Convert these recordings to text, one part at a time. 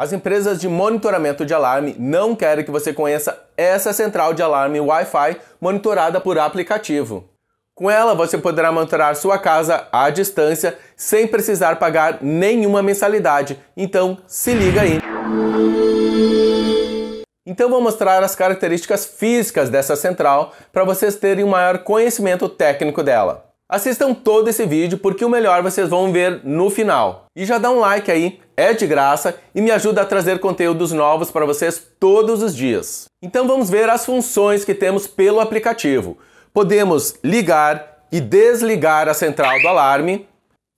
As empresas de monitoramento de alarme não querem que você conheça essa central de alarme Wi-Fi monitorada por aplicativo. Com ela, você poderá monitorar sua casa à distância sem precisar pagar nenhuma mensalidade. Então, se liga aí. Então, vou mostrar as características físicas dessa central para vocês terem um maior conhecimento técnico dela. Assistam todo esse vídeo porque o melhor vocês vão ver no final. E já dá um like aí, é de graça e me ajuda a trazer conteúdos novos para vocês todos os dias. Então vamos ver as funções que temos pelo aplicativo. Podemos ligar e desligar a central do alarme,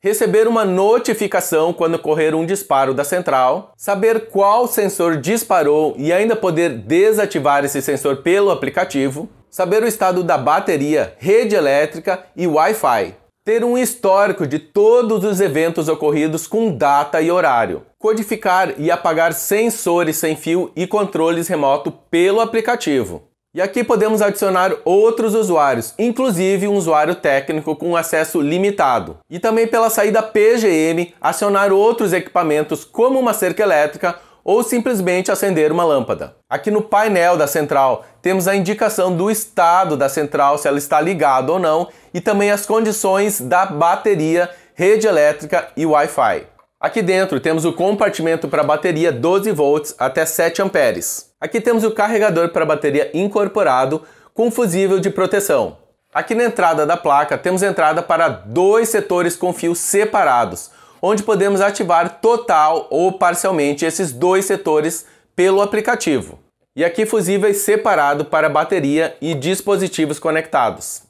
receber uma notificação quando ocorrer um disparo da central, saber qual sensor disparou e ainda poder desativar esse sensor pelo aplicativo, saber o estado da bateria, rede elétrica e Wi-Fi, ter um histórico de todos os eventos ocorridos com data e horário, codificar e apagar sensores sem fio e controles remoto pelo aplicativo. E aqui podemos adicionar outros usuários, inclusive um usuário técnico com acesso limitado. E também pela saída PGM, acionar outros equipamentos como uma cerca elétrica ou simplesmente acender uma lâmpada. Aqui no painel da central temos a indicação do estado da central, se ela está ligada ou não, e também as condições da bateria, rede elétrica e Wi-Fi. Aqui dentro temos o compartimento para bateria 12 volts até 7 amperes. Aqui temos o carregador para bateria incorporado com fusível de proteção. Aqui na entrada da placa temos entrada para dois setores com fios separados, onde podemos ativar total ou parcialmente esses dois setores pelo aplicativo. E aqui fusíveis separado para bateria e dispositivos conectados.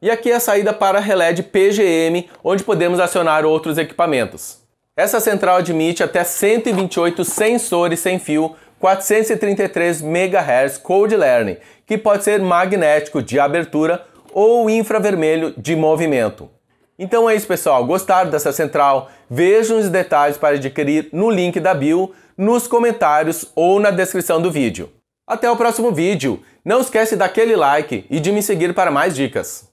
E aqui é a saída para relé de PGM, onde podemos acionar outros equipamentos. Essa central admite até 128 sensores sem fio 433 MHz Cold Learning, que pode ser magnético de abertura ou infravermelho de movimento. Então é isso pessoal, gostaram dessa central? Vejam os detalhes para adquirir no link da bio, nos comentários ou na descrição do vídeo. Até o próximo vídeo, não esquece daquele like e de me seguir para mais dicas.